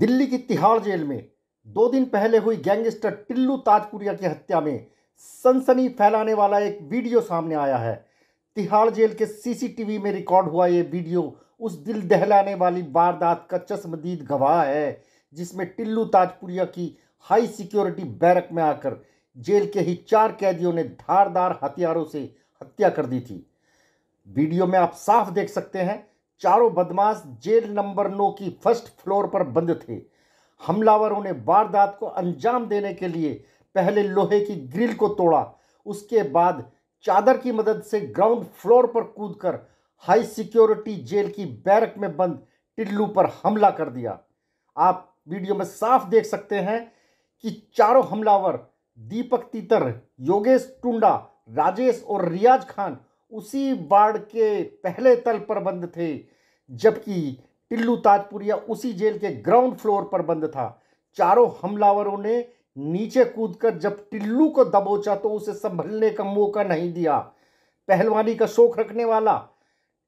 दिल्ली की तिहाड़ जेल में दो दिन पहले हुई गैंगस्टर टिल्लू ताजपुरिया की हत्या में सनसनी फैलाने वाला एक वीडियो सामने आया है तिहाड़ जेल के सीसीटीवी में रिकॉर्ड हुआ ये वीडियो उस दिल दहलाने वाली वारदात का चश्मदीद गवाह है जिसमें टिल्लू ताजपुरिया की हाई सिक्योरिटी बैरक में आकर जेल के ही चार कैदियों ने धारदार हथियारों से हत्या कर दी थी वीडियो में आप साफ देख सकते हैं चारों बदमाश जेल नंबर नौ की फर्स्ट फ्लोर पर बंद थे हमलावरों ने वारदात को अंजाम देने के लिए पहले लोहे की ग्रिल को तोड़ा उसके बाद चादर की मदद से ग्राउंड फ्लोर पर कूदकर हाई सिक्योरिटी जेल की बैरक में बंद टिल्लू पर हमला कर दिया आप वीडियो में साफ देख सकते हैं कि चारों हमलावर दीपक तीतर योगेश टुंडा राजेश और रियाज खान उसी वार्ड के पहले तल पर बंद थे जबकि टिल्लू ताजपुरिया उसी जेल के ग्राउंड फ्लोर पर बंद था चारों हमलावरों ने नीचे कूदकर जब टिल्लू को दबोचा तो उसे संभलने का मौका नहीं दिया पहलवानी का शौक रखने वाला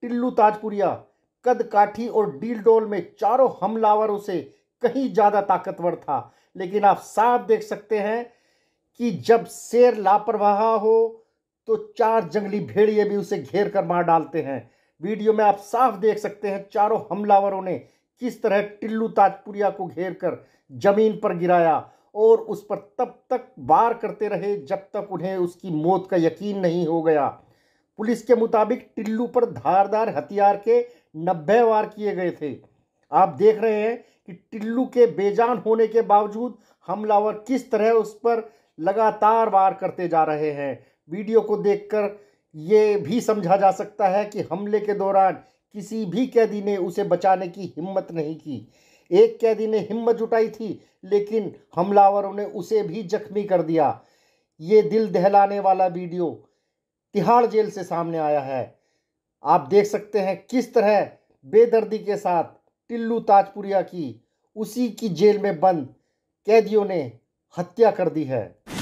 टिल्लू ताजपुरिया कद काठी और डील डोल में चारों हमलावरों से कहीं ज़्यादा ताकतवर था लेकिन आप साफ देख सकते हैं कि जब शेर लापरवाह हो तो चार जंगली भेड़िए भी उसे घेर कर मार डालते हैं वीडियो में आप साफ देख सकते हैं चारों हमलावरों ने किस तरह टिल्लू ताजपुरिया को घेर कर जमीन पर गिराया और उस पर तब तक वार करते रहे जब तक उन्हें उसकी मौत का यकीन नहीं हो गया पुलिस के मुताबिक टिल्लू पर धारदार हथियार के नब्बे वार किए गए थे आप देख रहे हैं कि टिल्लू के बेजान होने के बावजूद हमलावर किस तरह उस पर लगातार वार करते जा रहे हैं वीडियो को देखकर ये भी समझा जा सकता है कि हमले के दौरान किसी भी कैदी ने उसे बचाने की हिम्मत नहीं की एक कैदी ने हिम्मत जुटाई थी लेकिन हमलावरों ने उसे भी जख्मी कर दिया ये दिल दहलाने वाला वीडियो तिहाड़ जेल से सामने आया है आप देख सकते हैं किस तरह बेदर्दी के साथ टिल्लू ताजपुरिया की उसी की जेल में बंद कैदियों ने हत्या कर दी है